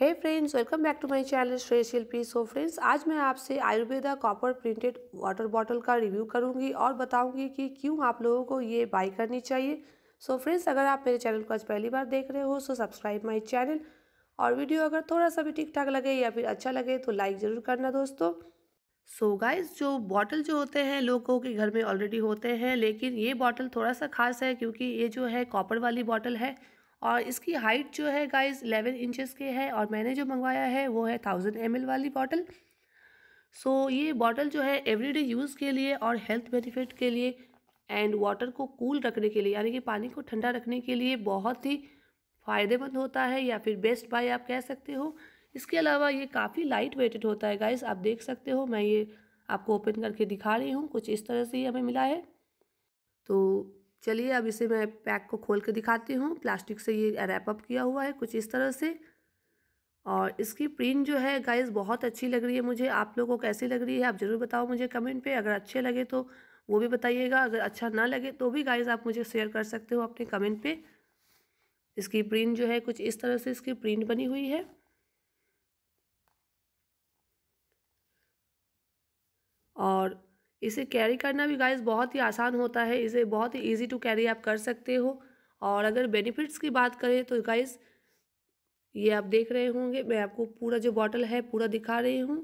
hey friends welcome back to my channel Shreya Shilpi so friends आज मैं आपसे Ayurveda copper printed water bottle का review करूंगी और बताऊंगी कि क्यों आप लोगों को ये बाई करनी चाहिए सो so फ्रेंड्स अगर आप मेरे चैनल को आज पहली बार देख रहे हो सो सब्सक्राइब माई चैनल और वीडियो अगर थोड़ा सा भी ठीक ठाक लगे या फिर अच्छा लगे तो लाइक ज़रूर करना दोस्तों सो so गाइज जो बॉटल जो होते हैं लोगों के घर में ऑलरेडी होते हैं लेकिन ये बॉटल थोड़ा सा खास है क्योंकि ये जो है कॉपर वाली बॉटल है और इसकी हाइट जो है गाइस एलेवन इंचेस के है और मैंने जो मंगवाया है वो है थाउजेंड एम वाली बॉटल सो so, ये बॉटल जो है एवरीडे यूज़ के लिए और हेल्थ बेनिफिट के लिए एंड वाटर को कूल रखने के लिए यानी कि पानी को ठंडा रखने के लिए बहुत ही फ़ायदेमंद होता है या फिर बेस्ट बाय आप कह सकते हो इसके अलावा ये काफ़ी लाइट वेटेड होता है गाइस आप देख सकते हो मैं ये आपको ओपन करके दिखा रही हूँ कुछ इस तरह से ही हमें मिला है तो चलिए अब इसे मैं पैक को खोल के दिखाती हूँ प्लास्टिक से ये रैप अप किया हुआ है कुछ इस तरह से और इसकी प्रिंट जो है गाइस बहुत अच्छी लग रही है मुझे आप लोगों को कैसी लग रही है आप ज़रूर बताओ मुझे कमेंट पे अगर अच्छे लगे तो वो भी बताइएगा अगर अच्छा ना लगे तो भी गाइस आप मुझे शेयर कर सकते हो अपने कमेंट पे इसकी प्रिंट जो है कुछ इस तरह से इसकी प्रिंट बनी हुई है और इसे कैरी करना भी गाइस बहुत ही आसान होता है इसे बहुत ही ईजी टू कैरी आप कर सकते हो और अगर बेनिफिट्स की बात करें तो गाइस ये आप देख रहे होंगे मैं आपको पूरा जो बॉटल है पूरा दिखा रही हूँ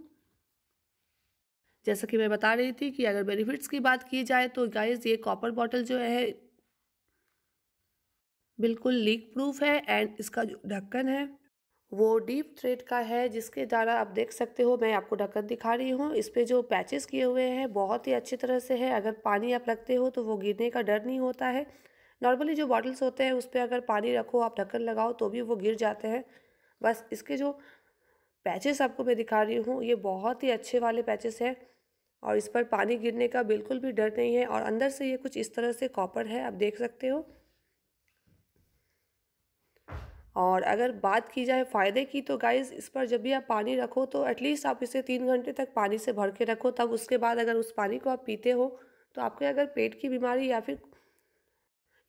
जैसा कि मैं बता रही थी कि अगर बेनिफिट्स की बात की जाए तो गाइस ये कॉपर बॉटल जो है बिल्कुल लीक प्रूफ है एंड इसका जो ढक्कन है वो डीप थ्रेड का है जिसके द्वारा आप देख सकते हो मैं आपको ढक्कन दिखा रही हूँ इस पर जो पैचेस किए हुए हैं बहुत ही अच्छी तरह से है अगर पानी आप रखते हो तो वो गिरने का डर नहीं होता है नॉर्मली जो बॉटल्स होते हैं उस पर अगर पानी रखो आप ढक्कन लगाओ तो भी वो गिर जाते हैं बस इसके जो पैचेस आपको मैं दिखा रही हूँ ये बहुत ही अच्छे वाले पैचेस हैं और इस पर पानी गिरने का बिल्कुल भी डर नहीं है और अंदर से ये कुछ इस तरह से कॉपर है आप देख सकते हो और अगर बात की जाए फ़ायदे की तो गाइस इस पर जब भी आप पानी रखो तो एटलीस्ट आप इसे तीन घंटे तक पानी से भर के रखो तब उसके बाद अगर उस पानी को आप पीते हो तो आपके अगर पेट की बीमारी या फिर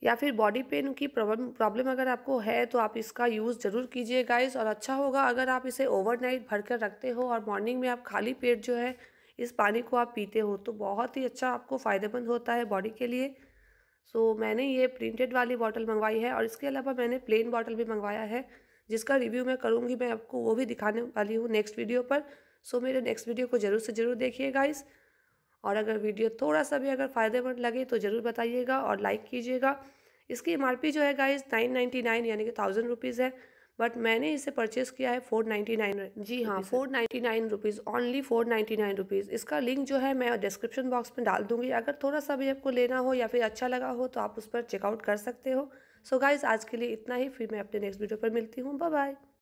या फिर बॉडी पेन की प्रॉब्लम प्रॉब्लम अगर आपको है तो आप इसका यूज़ ज़रूर कीजिए गाइस और अच्छा होगा अगर आप इसे ओवरनाइट भर कर रखते हो और मॉर्निंग में आप खाली पेट जो है इस पानी को आप पीते हो तो बहुत ही अच्छा आपको फ़ायदेमंद होता है बॉडी के लिए सो so, मैंने ये प्रिंटेड वाली बॉटल मंगवाई है और इसके अलावा मैंने प्लेन बॉटल भी मंगवाया है जिसका रिव्यू मैं करूँगी मैं आपको वो भी दिखाने वाली हूँ नेक्स्ट वीडियो पर सो so, मेरे नेक्स्ट वीडियो को ज़रूर से ज़रूर देखिए गाइस और अगर वीडियो थोड़ा सा भी अगर फ़ायदेमंद लगे तो ज़रूर बताइएगा और लाइक कीजिएगा इसकी एम जो है गाइज नाइन यानी कि थाउजेंड रुपीज़ है बट मैंने इसे परचेस किया है फोर नाइन्टी नाइन जी हाँ four ninety nine rupees only four ninety nine rupees इसका लिंक जो है मैं डिस्क्रिप्शन बॉक्स में डाल दूँगी अगर थोड़ा सा भी आपको लेना हो या फिर अच्छा लगा हो तो आप उस पर चेकआउट कर सकते हो सो so गाइज़ आज के लिए इतना ही फिर मैं अपने नेक्स्ट वीडियो पर मिलती हूँ बाय बाय